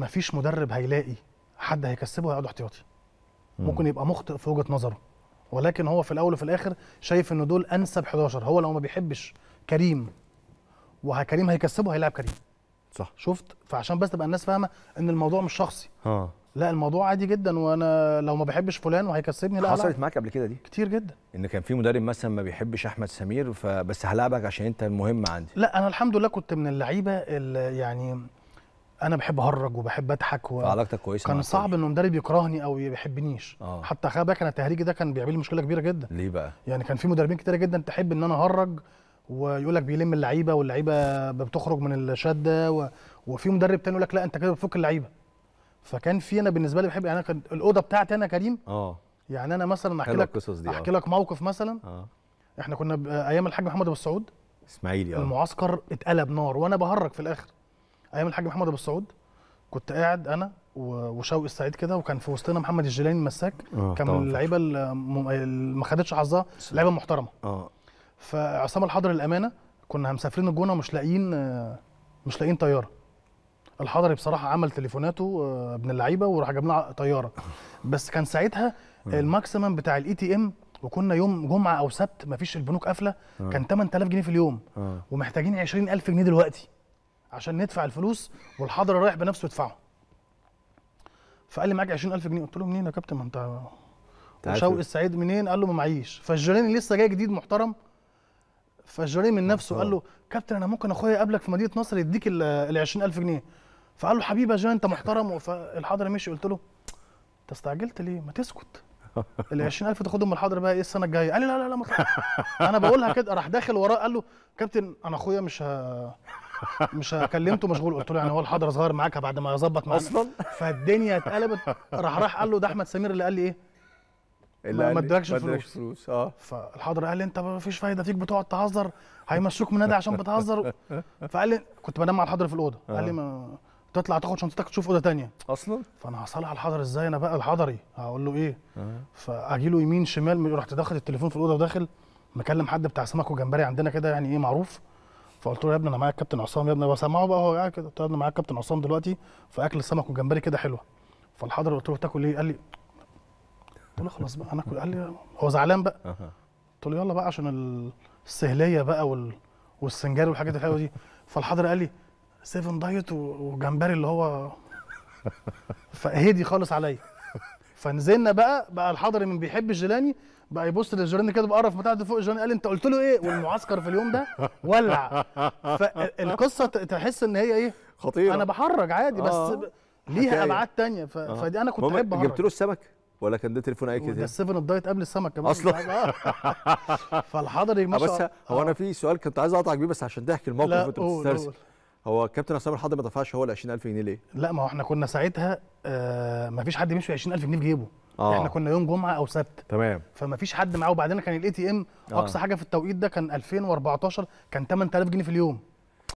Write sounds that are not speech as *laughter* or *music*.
مفيش مدرب هيلاقي حد هيكسبه هيقعد احتياطي ممكن يبقى مخطئ في وجهه نظره ولكن هو في الاول وفي الاخر شايف ان دول انسب 11 هو لو ما بيحبش كريم وكريم هيكسبه هيلاعب كريم صح شفت فعشان بس تبقى الناس فاهمه ان الموضوع مش شخصي اه لا الموضوع عادي جدا وانا لو ما بحبش فلان وهيكسبني لا حصلت معاك قبل كده دي كتير جدا ان كان في مدرب مثلا ما بيحبش احمد سمير فبس هلاعبك عشان انت المهم عندي لا انا الحمد لله كنت من اللعيبه اللي يعني انا بحب اهرج وبحب اضحك وعلاقتك كويسه كان صعب ان المدرب يكرهني او ما يحبنيش آه. حتى خلي بالك انا تهريجي ده كان بيعمل لي مشكله كبيره جدا ليه بقى يعني كان في مدربين كتير جدا تحب ان انا اهرج ويقول لك بيلم اللعيبه واللعيبه بتخرج من الشده و... وفي مدرب تاني يقول لك لا انت كده بتفك اللعيبه فكان في انا بالنسبه لي بحب يعني انا كان الاوضه بتاعتي انا كريم اه يعني انا مثلا احكي لك آه. احكي لك موقف مثلا اه احنا كنا ايام الحاج محمد ابو السعود اسماعيلي اه المعسكر اتقلب نار وانا بهرج في الاخر ايام الحاج محمد ابو السعود كنت قاعد انا وشوقي السعيد كده وكان في وسطنا محمد الجيلاني المساك آه، كان من اللعيبه اللي ما خدتش حظها لعيبه محترمه اه فعصام الحضري الامانه كنا مسافرين الجونه ومش لاقيين مش لاقيين طياره الحضري بصراحه عمل تليفوناته آه، ابن اللعيبه وراح جاب لنا طياره *laughs* بس كان ساعتها آه. الماكسيمم بتاع الاي تي ام وكنا يوم جمعه او سبت مفيش البنوك قافله كان 8000 جنيه في اليوم ومحتاجين 20000 جنيه دلوقتي عشان ندفع الفلوس والحاضر رايح بنفسه يدفعه فقال لي معاك 20000 جنيه قلت له منين يا كابتن ما انت وشوقي السعيد منين قال له ما معيش فالجيراني لسه جاي جديد محترم فالجيراني من نفسه قال له كابتن انا ممكن اخويا يقابلك في مدينه نصر يديك ال 20000 جنيه فقال له حبيبي يا انت محترم فالحاضر مشي قلت له انت استعجلت ليه ما تسكت *laughs* ال 20000 تاخدهم من الحاضر بقى ايه السنه الجايه قال لي لا لا لا ما انا بقولها كده راح داخل وراه قال له كابتن انا اخويا مش مش كلمته مشغول قلت له يعني هو الحضره صغير معاك بعد ما يظبط معاك اصلا فالدنيا اتقلبت راح راح قال له ده احمد سمير اللي قال لي ايه اللي ما ادكش فلوس فلوس اه فالحضره قال لي انت ما فيش فايده فيك بتقعد تهزر هيمشوك من النادي عشان بتهزر فقال لي كنت بنام مع الحضره في الاوضه قال لي آه. ما تطلع تاخد شنطتك تشوف اوضه ثانيه اصلا فانا هصالح الحضر ازاي انا بقى الحضري هقول له ايه آه. فاجي له يمين شمال رحت داخل التليفون في الاوضه وداخل مكلم حد بتاع سمك وجمبري عندنا كده يعني ايه معروف فقلت له يا ابني انا معايا الكابتن عصام يا ابني بسمعه بقى هو قاعد كده قلت له يا ابني معايا الكابتن عصام دلوقتي فاكل السمك والجمبري كده حلوه فالحضر قلت له تاكل ايه؟ قال لي قلت له خلاص بقى هناكل قال لي هو زعلان بقى قلت له يلا بقى عشان السهليه بقى وال... والسنجاري والحاجات الحلوه دي فالحضر قال لي سيفن دايت وجمبري اللي هو *laughs* فهدي خالص عليا فنزلنا بقى بقى الحضري من بيحب الجيلاني بقى يبص للجيراني كده بقرف بتاعته فوق الجيراني قال انت قلت له ايه والمعسكر في اليوم ده ولع *laughs* فالقصه تحس ان هي ايه خطيره انا بحرج عادي بس آه. ليها ابعاد تانية ف... آه. فدي انا كنت احب جبت له السمك ولا كان ده تليفون اي كده ده السفن الدايت قبل السمك كمان اصلا *laughs* آه. فالحضري ما آه، شاء الله بس هو انا في سؤال كنت عايز اقطعك بيه بس عشان تحكي الموقف انت ما هو كابتن عصام الحضري ما دفعش هو ال 20000 جنيه ليه؟ لا ما هو احنا كنا ساعتها آه، ما فيش حد بيمشي 20000 جنيه في جيبه آه. احنا كنا يوم جمعه او سبت تمام فما فيش حد معاه وبعدين كان الاي تي ام آه. اقصى آه. حاجه في التوقيت ده كان 2014 كان 8000 جنيه في اليوم